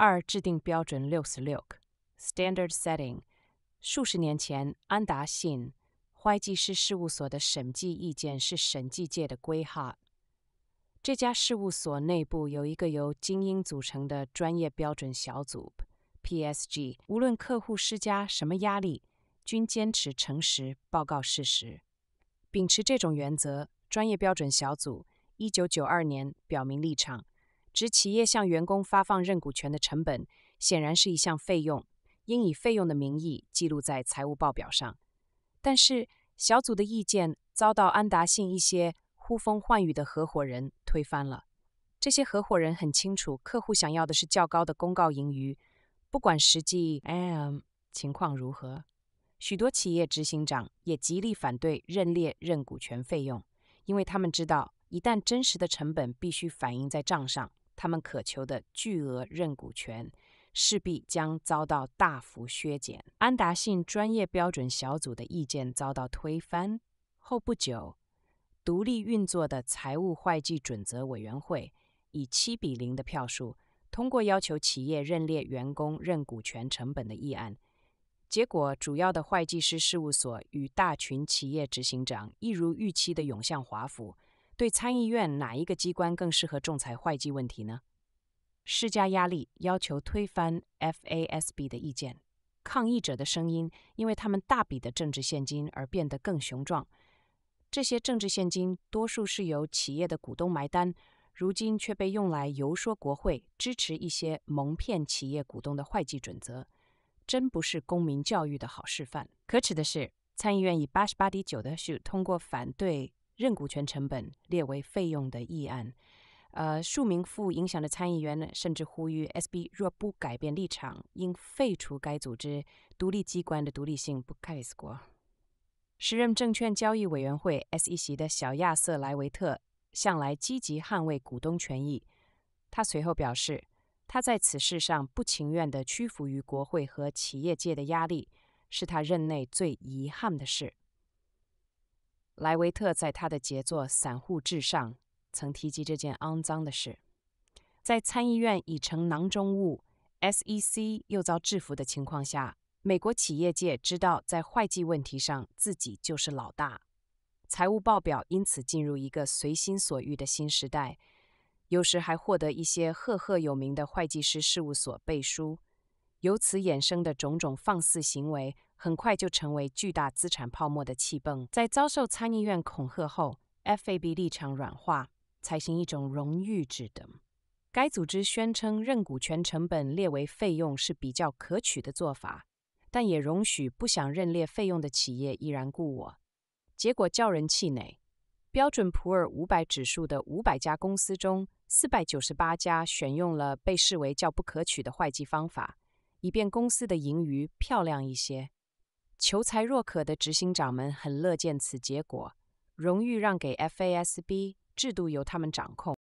二制定标准六十六 s t a n d a r d setting。数十年前，安达信、会计师事务所的审计意见是审计界的规划。这家事务所内部有一个由精英组成的专业标准小组 （PSG），无论客户施加什么压力，均坚持诚实报告事实。秉持这种原则，专业标准小组一九九二年表明立场。指企业向员工发放认股权的成本，显然是一项费用，应以费用的名义记录在财务报表上。但是，小组的意见遭到安达信一些呼风唤雨的合伙人推翻了。这些合伙人很清楚，客户想要的是较高的公告盈余，不管实际 m 情况如何。许多企业执行长也极力反对认列认股权费用，因为他们知道，一旦真实的成本必须反映在账上。他们渴求的巨额认股权势必将遭到大幅削减。安达信专业标准小组的意见遭到推翻后不久，独立运作的财务会计准则委员会以七比零的票数通过要求企业认列员工认股权成本的议案。结果，主要的会计师事务所与大群企业执行长一如预期的涌向华府。对参议院哪一个机关更适合仲裁会计问题呢？施加压力，要求推翻 FASB 的意见。抗议者的声音，因为他们大笔的政治现金而变得更雄壮。这些政治现金多数是由企业的股东买单，如今却被用来游说国会，支持一些蒙骗企业股东的会计准则。真不是公民教育的好示范。可耻的是，参议院以八十八比九的数通过反对。认股权成本列为费用的议案，呃，数名负影响的参议员呢，甚至呼吁 S. B. 若不改变立场，应废除该组织独立机关的独立性。不开斯国，时任证券交易委员会 S. E. 席的小亚瑟莱维特向来积极捍卫股东权益，他随后表示，他在此事上不情愿的屈服于国会和企业界的压力，是他任内最遗憾的事。莱维特在他的杰作《散户至上》曾提及这件肮脏的事：在参议院已成囊中物、SEC 又遭制服的情况下，美国企业界知道在会计问题上自己就是老大，财务报表因此进入一个随心所欲的新时代，有时还获得一些赫赫有名的会计师事务所背书，由此衍生的种种放肆行为。很快就成为巨大资产泡沫的气泵。在遭受参议院恐吓后，FAB 立场软化，采行一种荣誉制度。该组织宣称，认股权成本列为费用是比较可取的做法，但也容许不想认列费用的企业依然雇我。结果叫人气馁。标准普尔五百指数的五百家公司中，四百九十八家选用了被视为较不可取的会计方法，以便公司的盈余漂亮一些。求才若渴的执行长们很乐见此结果，荣誉让给 FASB，制度由他们掌控。